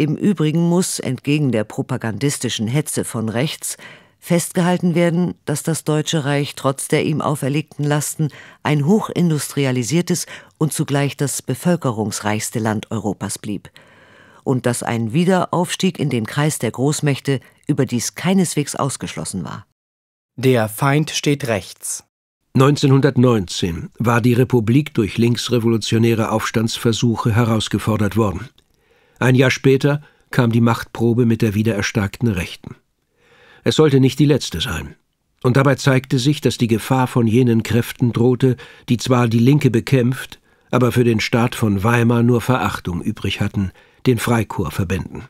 Im Übrigen muss, entgegen der propagandistischen Hetze von rechts, festgehalten werden, dass das Deutsche Reich trotz der ihm auferlegten Lasten ein hochindustrialisiertes und zugleich das bevölkerungsreichste Land Europas blieb und dass ein Wiederaufstieg in den Kreis der Großmächte überdies keineswegs ausgeschlossen war. Der Feind steht rechts. 1919 war die Republik durch linksrevolutionäre Aufstandsversuche herausgefordert worden. Ein Jahr später kam die Machtprobe mit der wiedererstarkten Rechten. Es sollte nicht die letzte sein. Und dabei zeigte sich, dass die Gefahr von jenen Kräften drohte, die zwar die Linke bekämpft, aber für den Staat von Weimar nur Verachtung übrig hatten, den Freikorpsverbänden.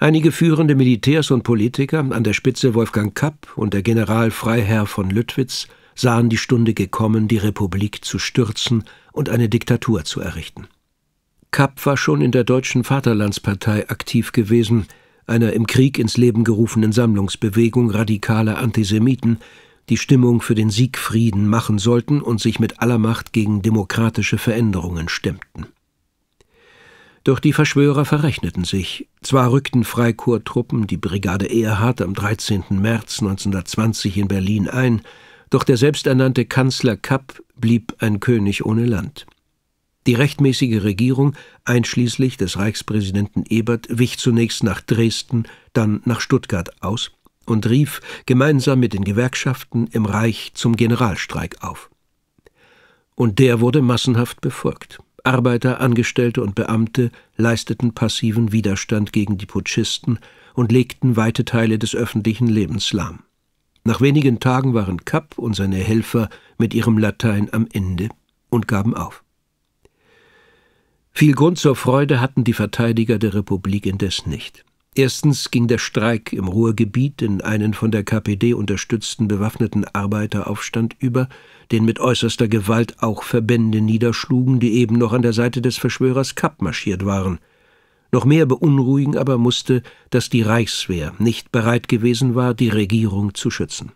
Einige führende Militärs und Politiker, an der Spitze Wolfgang Kapp und der Generalfreiherr von Lüttwitz, sahen die Stunde gekommen, die Republik zu stürzen und eine Diktatur zu errichten. Kapp war schon in der Deutschen Vaterlandspartei aktiv gewesen, einer im Krieg ins Leben gerufenen Sammlungsbewegung radikaler Antisemiten, die Stimmung für den Siegfrieden machen sollten und sich mit aller Macht gegen demokratische Veränderungen stemmten. Doch die Verschwörer verrechneten sich. Zwar rückten Freikorps-Truppen die Brigade Ehrhardt am 13. März 1920 in Berlin ein, doch der selbsternannte Kanzler Kapp blieb ein König ohne Land. Die rechtmäßige Regierung, einschließlich des Reichspräsidenten Ebert, wich zunächst nach Dresden, dann nach Stuttgart aus und rief gemeinsam mit den Gewerkschaften im Reich zum Generalstreik auf. Und der wurde massenhaft befolgt. Arbeiter, Angestellte und Beamte leisteten passiven Widerstand gegen die Putschisten und legten weite Teile des öffentlichen Lebens lahm. Nach wenigen Tagen waren Kapp und seine Helfer mit ihrem Latein am Ende und gaben auf. Viel Grund zur Freude hatten die Verteidiger der Republik indes nicht. Erstens ging der Streik im Ruhrgebiet in einen von der KPD unterstützten bewaffneten Arbeiteraufstand über, den mit äußerster Gewalt auch Verbände niederschlugen, die eben noch an der Seite des Verschwörers Kapp marschiert waren. Noch mehr beunruhigen aber musste, dass die Reichswehr nicht bereit gewesen war, die Regierung zu schützen.